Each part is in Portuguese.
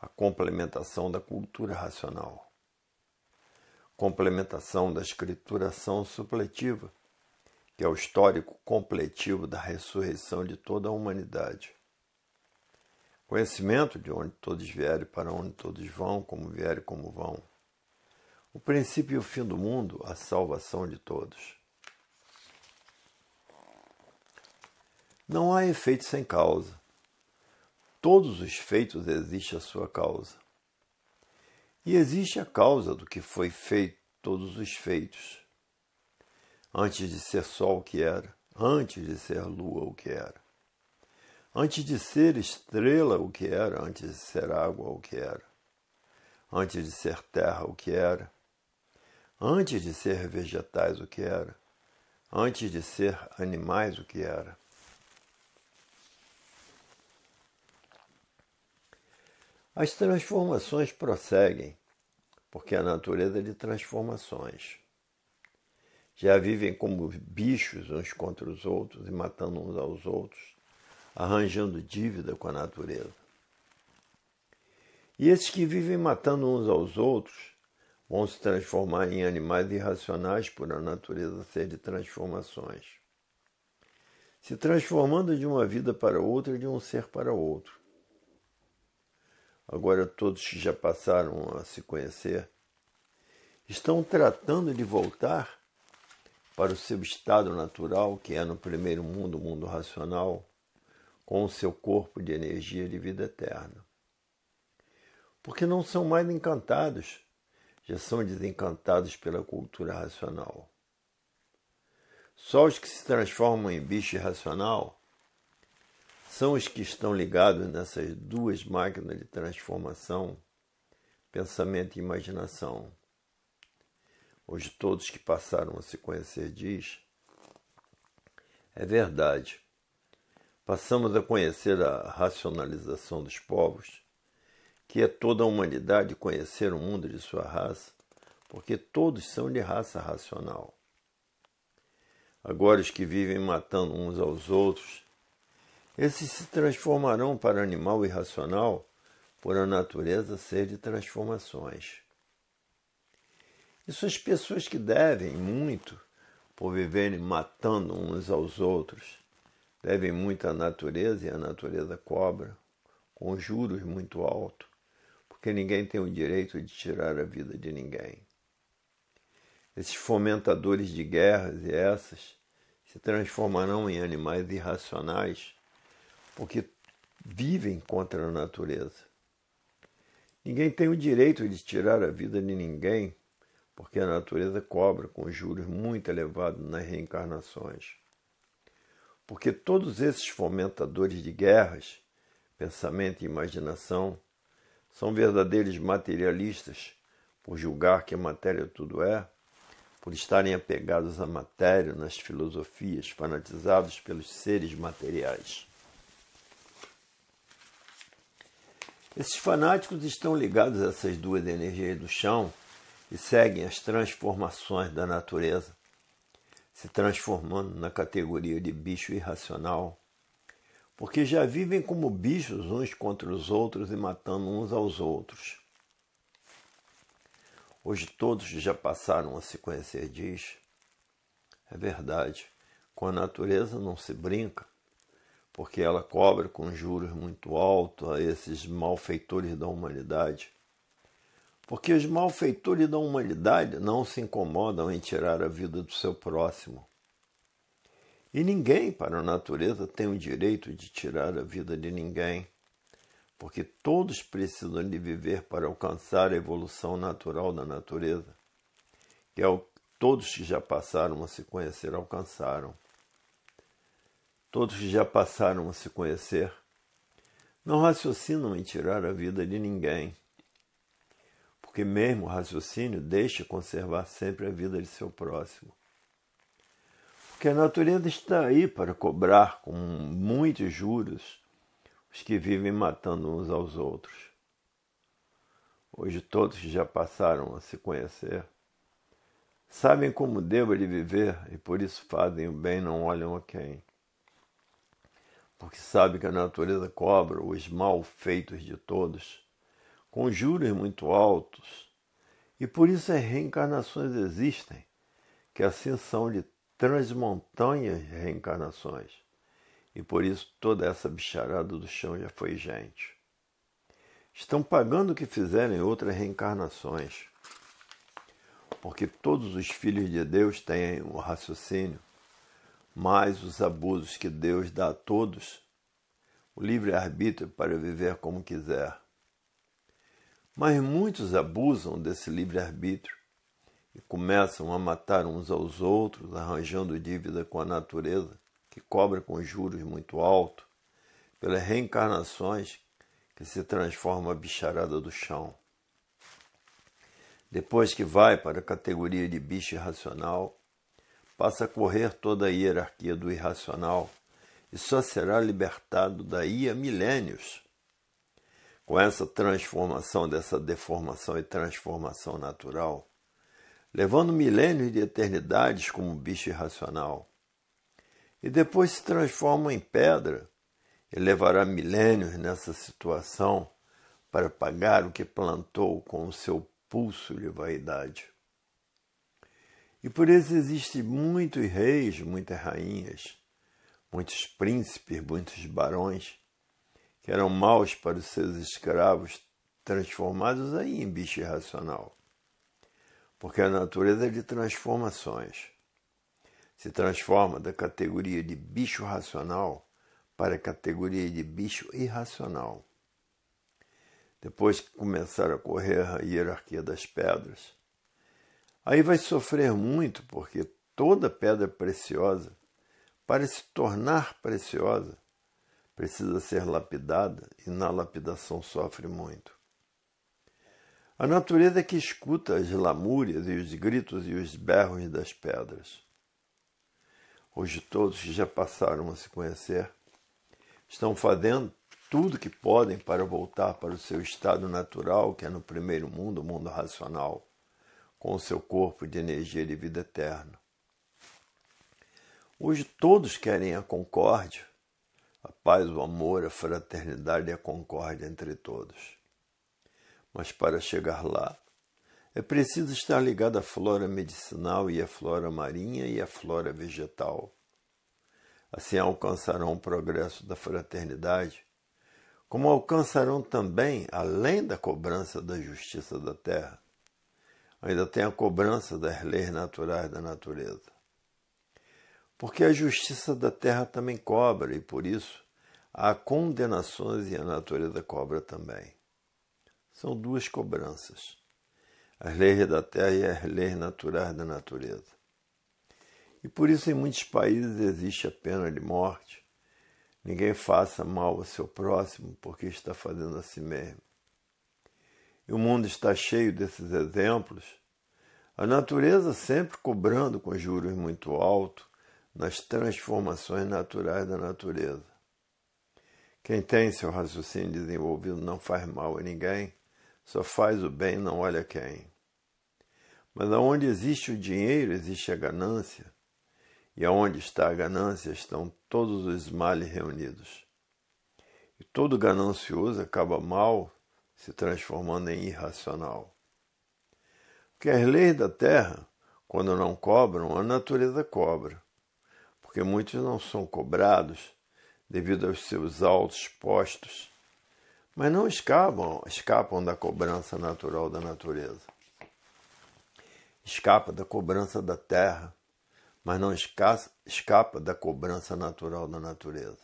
a complementação da cultura racional, complementação da escrituração supletiva, que é o histórico completivo da ressurreição de toda a humanidade. Conhecimento de onde todos vierem, para onde todos vão, como vierem, como vão. O princípio e o fim do mundo, a salvação de todos. Não há efeito sem causa todos os feitos existe a sua causa. E existe a causa do que foi feito todos os feitos. Antes de ser sol o que era, antes de ser lua o que era. Antes de ser estrela o que era, antes de ser água o que era. Antes de ser terra o que era. Antes de ser vegetais o que era. Antes de ser animais o que era As transformações prosseguem, porque a natureza é de transformações. Já vivem como bichos uns contra os outros e matando uns aos outros, arranjando dívida com a natureza. E esses que vivem matando uns aos outros vão se transformar em animais irracionais por a natureza ser de transformações, se transformando de uma vida para outra e de um ser para outro agora todos que já passaram a se conhecer, estão tratando de voltar para o seu estado natural, que é no primeiro mundo, o mundo racional, com o seu corpo de energia de vida eterna. Porque não são mais encantados, já são desencantados pela cultura racional. Só os que se transformam em bicho irracional são os que estão ligados nessas duas máquinas de transformação, pensamento e imaginação. Hoje todos que passaram a se conhecer diz, é verdade. Passamos a conhecer a racionalização dos povos, que é toda a humanidade conhecer o mundo de sua raça, porque todos são de raça racional. Agora os que vivem matando uns aos outros esses se transformarão para animal irracional por a natureza ser de transformações. E as pessoas que devem muito por viverem matando uns aos outros, devem muito à natureza e a natureza cobra, com juros muito altos, porque ninguém tem o direito de tirar a vida de ninguém. Esses fomentadores de guerras e essas se transformarão em animais irracionais porque vivem contra a natureza. Ninguém tem o direito de tirar a vida de ninguém, porque a natureza cobra com juros muito elevados nas reencarnações. Porque todos esses fomentadores de guerras, pensamento e imaginação, são verdadeiros materialistas por julgar que a matéria tudo é, por estarem apegados à matéria nas filosofias, fanatizados pelos seres materiais. Esses fanáticos estão ligados a essas duas energias do chão e seguem as transformações da natureza, se transformando na categoria de bicho irracional, porque já vivem como bichos uns contra os outros e matando uns aos outros. Hoje todos já passaram a se conhecer, diz. É verdade, com a natureza não se brinca, porque ela cobra com juros muito altos a esses malfeitores da humanidade. Porque os malfeitores da humanidade não se incomodam em tirar a vida do seu próximo. E ninguém, para a natureza, tem o direito de tirar a vida de ninguém, porque todos precisam de viver para alcançar a evolução natural da natureza, que é o que todos que já passaram a se conhecer alcançaram. Todos já passaram a se conhecer. Não raciocinam em tirar a vida de ninguém, porque mesmo o raciocínio deixa conservar sempre a vida de seu próximo. Porque a natureza está aí para cobrar com muitos juros os que vivem matando uns aos outros. Hoje todos já passaram a se conhecer. Sabem como devo de viver e por isso fazem o bem, não olham a quem porque sabe que a natureza cobra os malfeitos de todos, com juros muito altos, e por isso as reencarnações existem, que é assim são de transmontanhas reencarnações, e por isso toda essa bicharada do chão já foi gente. Estão pagando o que fizeram em outras reencarnações, porque todos os filhos de Deus têm o raciocínio mas os abusos que Deus dá a todos, o livre-arbítrio para viver como quiser. Mas muitos abusam desse livre-arbítrio e começam a matar uns aos outros, arranjando dívida com a natureza, que cobra com juros muito alto, pelas reencarnações que se transforma a bicharada do chão. Depois que vai para a categoria de bicho irracional, passa a correr toda a hierarquia do irracional e só será libertado daí a milênios. Com essa transformação dessa deformação e transformação natural, levando milênios de eternidades como bicho irracional, e depois se transforma em pedra, e levará milênios nessa situação para pagar o que plantou com o seu pulso de vaidade. E por isso existe muitos reis, muitas rainhas, muitos príncipes, muitos barões, que eram maus para os seus escravos, transformados aí em bicho irracional. Porque a natureza é de transformações. Se transforma da categoria de bicho racional para a categoria de bicho irracional. Depois que começaram a correr a hierarquia das pedras, Aí vai sofrer muito, porque toda pedra preciosa, para se tornar preciosa, precisa ser lapidada e na lapidação sofre muito. A natureza é que escuta as lamúrias e os gritos e os berros das pedras. Hoje todos que já passaram a se conhecer estão fazendo tudo o que podem para voltar para o seu estado natural, que é no primeiro mundo, o mundo racional com o seu corpo de energia de vida eterna. Hoje todos querem a concórdia, a paz, o amor, a fraternidade e a concórdia entre todos. Mas para chegar lá, é preciso estar ligado à flora medicinal e à flora marinha e à flora vegetal. Assim alcançarão o progresso da fraternidade, como alcançarão também além da cobrança da justiça da terra ainda tem a cobrança das leis naturais da natureza. Porque a justiça da terra também cobra, e por isso há condenações e a natureza cobra também. São duas cobranças, as leis da terra e as leis naturais da natureza. E por isso em muitos países existe a pena de morte. Ninguém faça mal ao seu próximo porque está fazendo a si mesmo e o mundo está cheio desses exemplos, a natureza sempre cobrando com juros muito altos nas transformações naturais da natureza. Quem tem seu raciocínio desenvolvido não faz mal a ninguém, só faz o bem, não olha quem. Mas aonde existe o dinheiro, existe a ganância, e aonde está a ganância estão todos os males reunidos. E todo ganancioso acaba mal se transformando em irracional. Porque as leis da terra, quando não cobram, a natureza cobra, porque muitos não são cobrados devido aos seus altos postos, mas não escapam, escapam da cobrança natural da natureza. Escapa da cobrança da terra, mas não escapa da cobrança natural da natureza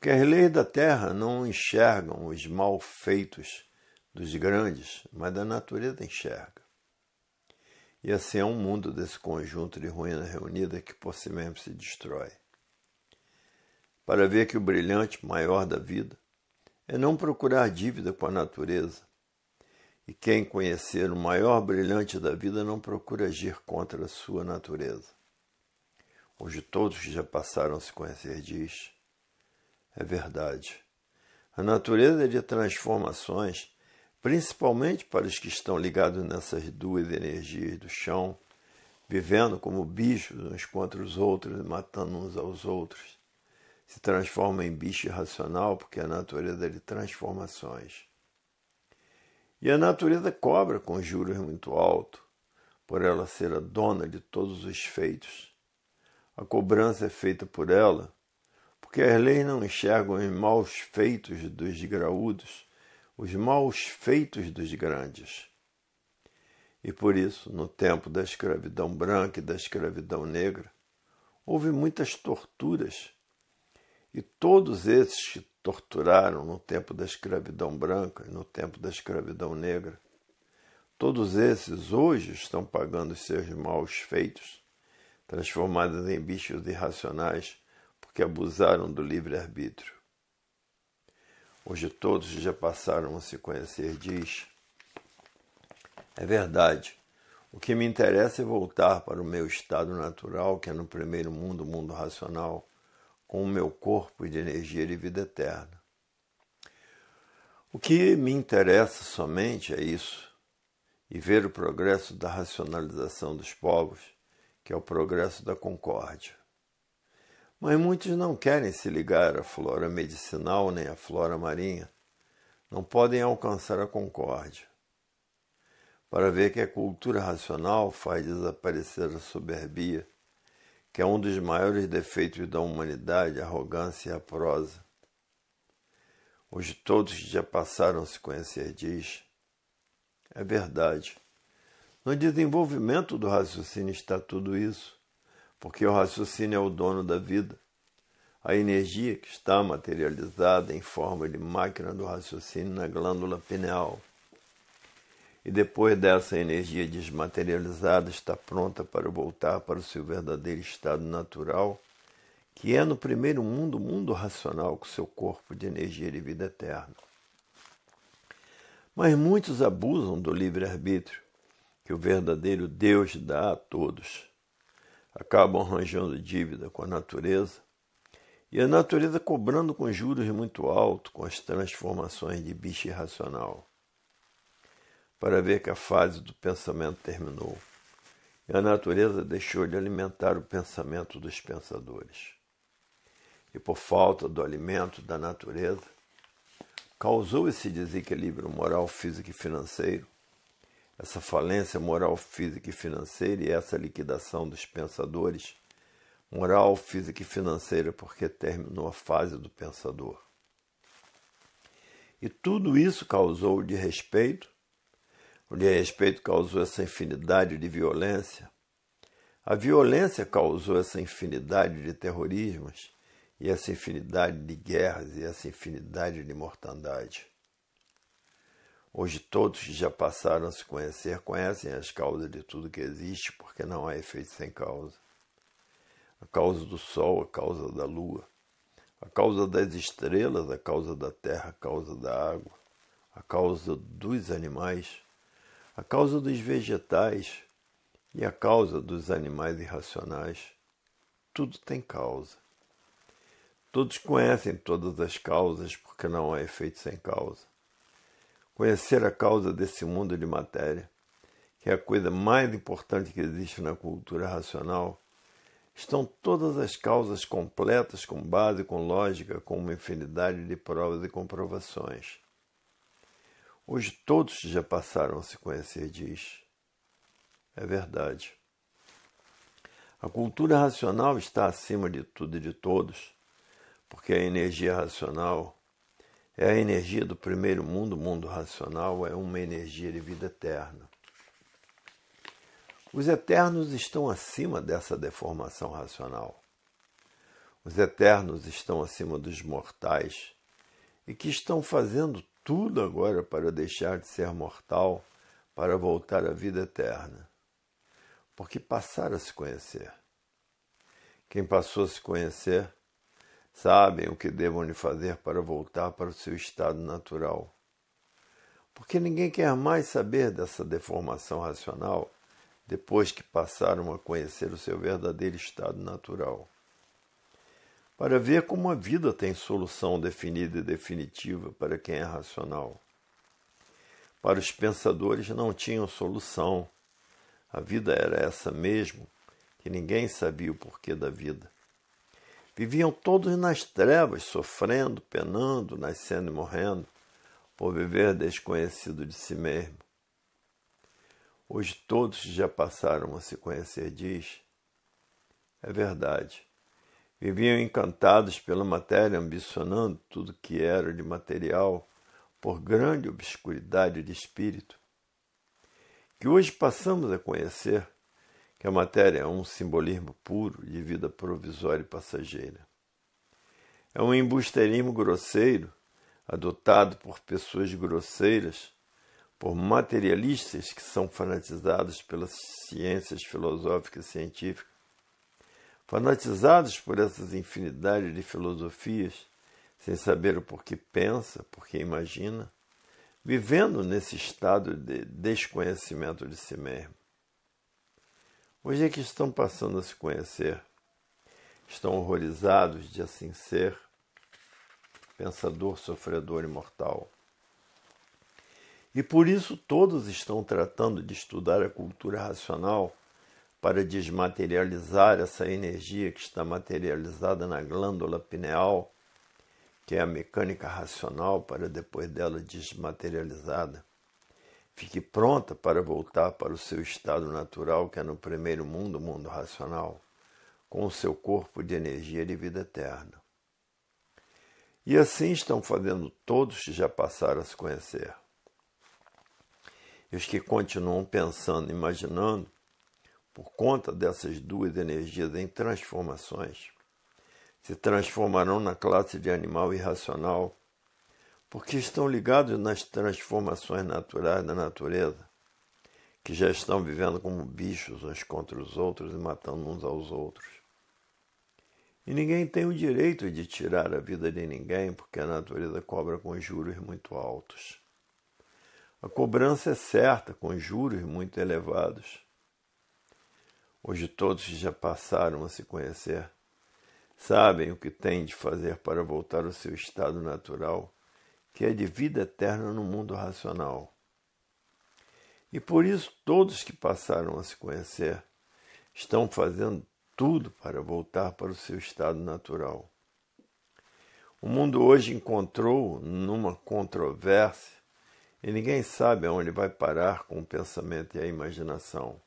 porque as leis da terra não enxergam os malfeitos dos grandes, mas da natureza enxerga. E assim é um mundo desse conjunto de ruínas reunidas que por si mesmo se destrói. Para ver que o brilhante maior da vida é não procurar dívida com a natureza. E quem conhecer o maior brilhante da vida não procura agir contra a sua natureza. Hoje todos que já passaram a se conhecer diz é verdade. A natureza de transformações, principalmente para os que estão ligados nessas duas energias do chão, vivendo como bichos uns contra os outros, matando uns aos outros, se transforma em bicho irracional porque é a natureza é de transformações. E a natureza cobra com juros muito alto, por ela ser a dona de todos os feitos. A cobrança é feita por ela porque as leis não enxergam os maus feitos dos graúdos, os maus feitos dos grandes. E por isso, no tempo da escravidão branca e da escravidão negra, houve muitas torturas. E todos esses que torturaram no tempo da escravidão branca e no tempo da escravidão negra, todos esses hoje estão pagando seus maus feitos, transformados em bichos irracionais que abusaram do livre-arbítrio. Hoje todos já passaram a se conhecer, diz. É verdade. O que me interessa é voltar para o meu estado natural, que é no primeiro mundo, o mundo racional, com o meu corpo de energia e vida eterna. O que me interessa somente é isso, e ver o progresso da racionalização dos povos, que é o progresso da concórdia. Mas muitos não querem se ligar à flora medicinal nem à flora marinha. Não podem alcançar a concórdia. Para ver que a cultura racional faz desaparecer a soberbia, que é um dos maiores defeitos da humanidade, a arrogância e a prosa. Hoje todos que já passaram a se conhecer, diz. É verdade. No desenvolvimento do raciocínio está tudo isso porque o raciocínio é o dono da vida. A energia que está materializada em forma de máquina do raciocínio na glândula pineal. E depois dessa energia desmaterializada está pronta para voltar para o seu verdadeiro estado natural, que é no primeiro mundo, mundo racional, com seu corpo de energia de vida eterna. Mas muitos abusam do livre-arbítrio que o verdadeiro Deus dá a todos acabam arranjando dívida com a natureza e a natureza cobrando com juros muito altos com as transformações de bicho irracional. Para ver que a fase do pensamento terminou e a natureza deixou de alimentar o pensamento dos pensadores. E por falta do alimento da natureza, causou esse desequilíbrio moral, físico e financeiro essa falência moral, física e financeira e essa liquidação dos pensadores, moral, física e financeira, porque terminou a fase do pensador. E tudo isso causou o desrespeito, o desrespeito causou essa infinidade de violência, a violência causou essa infinidade de terrorismos, e essa infinidade de guerras, e essa infinidade de mortandade. Hoje todos que já passaram a se conhecer conhecem as causas de tudo que existe, porque não há efeito sem causa. A causa do sol, a causa da lua, a causa das estrelas, a causa da terra, a causa da água, a causa dos animais, a causa dos vegetais e a causa dos animais irracionais. Tudo tem causa. Todos conhecem todas as causas, porque não há efeito sem causa conhecer a causa desse mundo de matéria, que é a coisa mais importante que existe na cultura racional, estão todas as causas completas, com base, com lógica, com uma infinidade de provas e comprovações. Hoje todos já passaram a se conhecer, diz. É verdade. A cultura racional está acima de tudo e de todos, porque a energia racional é a energia do primeiro mundo, o mundo racional, é uma energia de vida eterna. Os eternos estão acima dessa deformação racional. Os eternos estão acima dos mortais e que estão fazendo tudo agora para deixar de ser mortal, para voltar à vida eterna. Porque passaram a se conhecer. Quem passou a se conhecer sabem o que devam lhe fazer para voltar para o seu estado natural. Porque ninguém quer mais saber dessa deformação racional depois que passaram a conhecer o seu verdadeiro estado natural. Para ver como a vida tem solução definida e definitiva para quem é racional. Para os pensadores não tinham solução. A vida era essa mesmo, que ninguém sabia o porquê da vida. Viviam todos nas trevas, sofrendo, penando, nascendo e morrendo, por viver desconhecido de si mesmo. Hoje todos que já passaram a se conhecer, diz. É verdade. Viviam encantados pela matéria, ambicionando tudo que era de material, por grande obscuridade de espírito, que hoje passamos a conhecer que a matéria é um simbolismo puro de vida provisória e passageira. É um embusteirismo grosseiro, adotado por pessoas grosseiras, por materialistas que são fanatizados pelas ciências filosóficas e científicas, fanatizados por essas infinidades de filosofias, sem saber o porquê pensa, porquê imagina, vivendo nesse estado de desconhecimento de si mesmo. Hoje é que estão passando a se conhecer. Estão horrorizados de assim ser, pensador, sofredor imortal. E por isso todos estão tratando de estudar a cultura racional para desmaterializar essa energia que está materializada na glândula pineal, que é a mecânica racional, para depois dela desmaterializada fique pronta para voltar para o seu estado natural, que é no primeiro mundo, o mundo racional, com o seu corpo de energia de vida eterna. E assim estão fazendo todos que já passaram a se conhecer. E os que continuam pensando, imaginando, por conta dessas duas energias em transformações, se transformarão na classe de animal irracional porque estão ligados nas transformações naturais da natureza, que já estão vivendo como bichos uns contra os outros e matando uns aos outros. E ninguém tem o direito de tirar a vida de ninguém, porque a natureza cobra com juros muito altos. A cobrança é certa, com juros muito elevados. Hoje todos que já passaram a se conhecer sabem o que têm de fazer para voltar ao seu estado natural que é de vida eterna no mundo racional. E por isso todos que passaram a se conhecer estão fazendo tudo para voltar para o seu estado natural. O mundo hoje encontrou numa controvérsia e ninguém sabe aonde vai parar com o pensamento e a imaginação,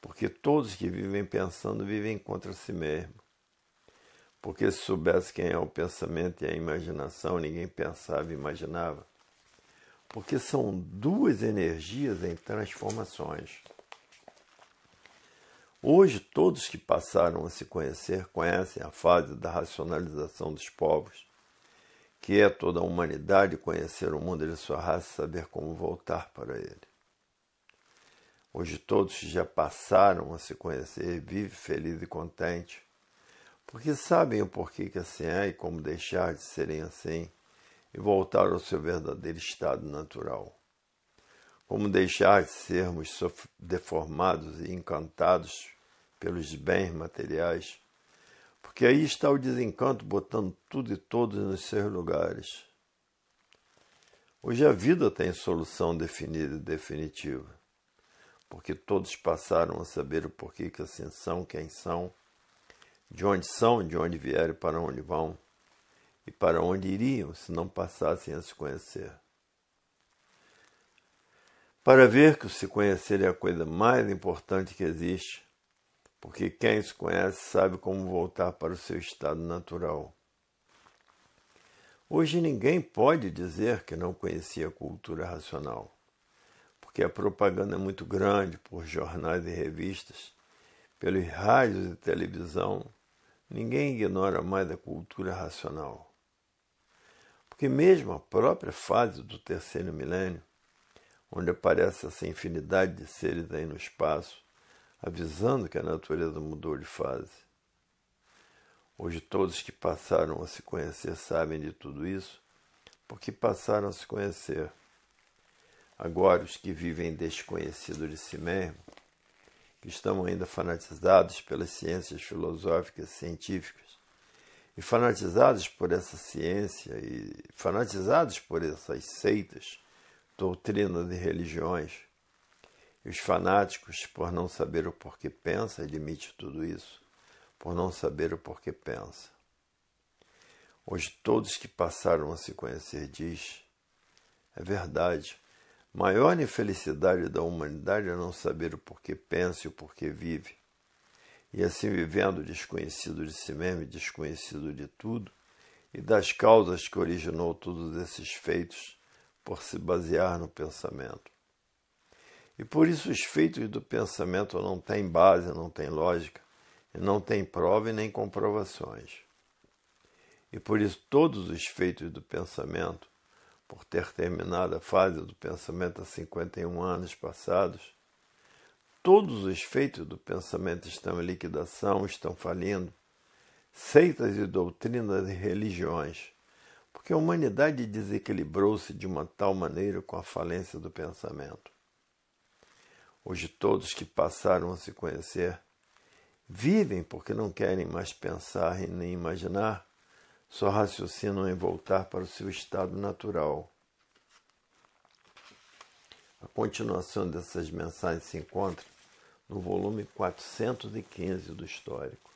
porque todos que vivem pensando vivem contra si mesmos. Porque se soubesse quem é o pensamento e a imaginação, ninguém pensava e imaginava. Porque são duas energias em transformações. Hoje, todos que passaram a se conhecer conhecem a fase da racionalização dos povos, que é toda a humanidade conhecer o mundo de sua raça e saber como voltar para ele. Hoje, todos que já passaram a se conhecer vivem feliz e contente, porque sabem o porquê que assim é e como deixar de serem assim e voltar ao seu verdadeiro estado natural. Como deixar de sermos deformados e encantados pelos bens materiais, porque aí está o desencanto botando tudo e todos nos seus lugares. Hoje a vida tem solução definida e definitiva, porque todos passaram a saber o porquê que assim são quem são de onde são, de onde vieram, para onde vão e para onde iriam se não passassem a se conhecer. Para ver que o se conhecer é a coisa mais importante que existe, porque quem se conhece sabe como voltar para o seu estado natural. Hoje ninguém pode dizer que não conhecia a cultura racional, porque a propaganda é muito grande por jornais e revistas pelos rádios e televisão, ninguém ignora mais a cultura racional. Porque, mesmo a própria fase do terceiro milênio, onde aparece essa infinidade de seres aí no espaço, avisando que a natureza mudou de fase. Hoje, todos que passaram a se conhecer sabem de tudo isso, porque passaram a se conhecer. Agora, os que vivem desconhecidos de si mesmos que estão ainda fanatizados pelas ciências filosóficas científicas e fanatizados por essa ciência e fanatizados por essas seitas, doutrinas e religiões. E os fanáticos, por não saber o porquê pensa, admite tudo isso, por não saber o porquê pensa. Hoje todos que passaram a se conhecer diz, é verdade, Maior infelicidade da humanidade é não saber o porquê pensa e o porquê vive. E assim vivendo desconhecido de si mesmo e desconhecido de tudo, e das causas que originou todos esses feitos, por se basear no pensamento. E por isso os feitos do pensamento não têm base, não têm lógica, e não têm prova e nem comprovações. E por isso todos os feitos do pensamento por ter terminado a fase do pensamento há 51 anos passados, todos os feitos do pensamento estão em liquidação, estão falindo, seitas e doutrinas e religiões, porque a humanidade desequilibrou-se de uma tal maneira com a falência do pensamento. Hoje, todos que passaram a se conhecer vivem porque não querem mais pensar e nem imaginar só raciocinam em voltar para o seu estado natural. A continuação dessas mensagens se encontra no volume 415 do Histórico.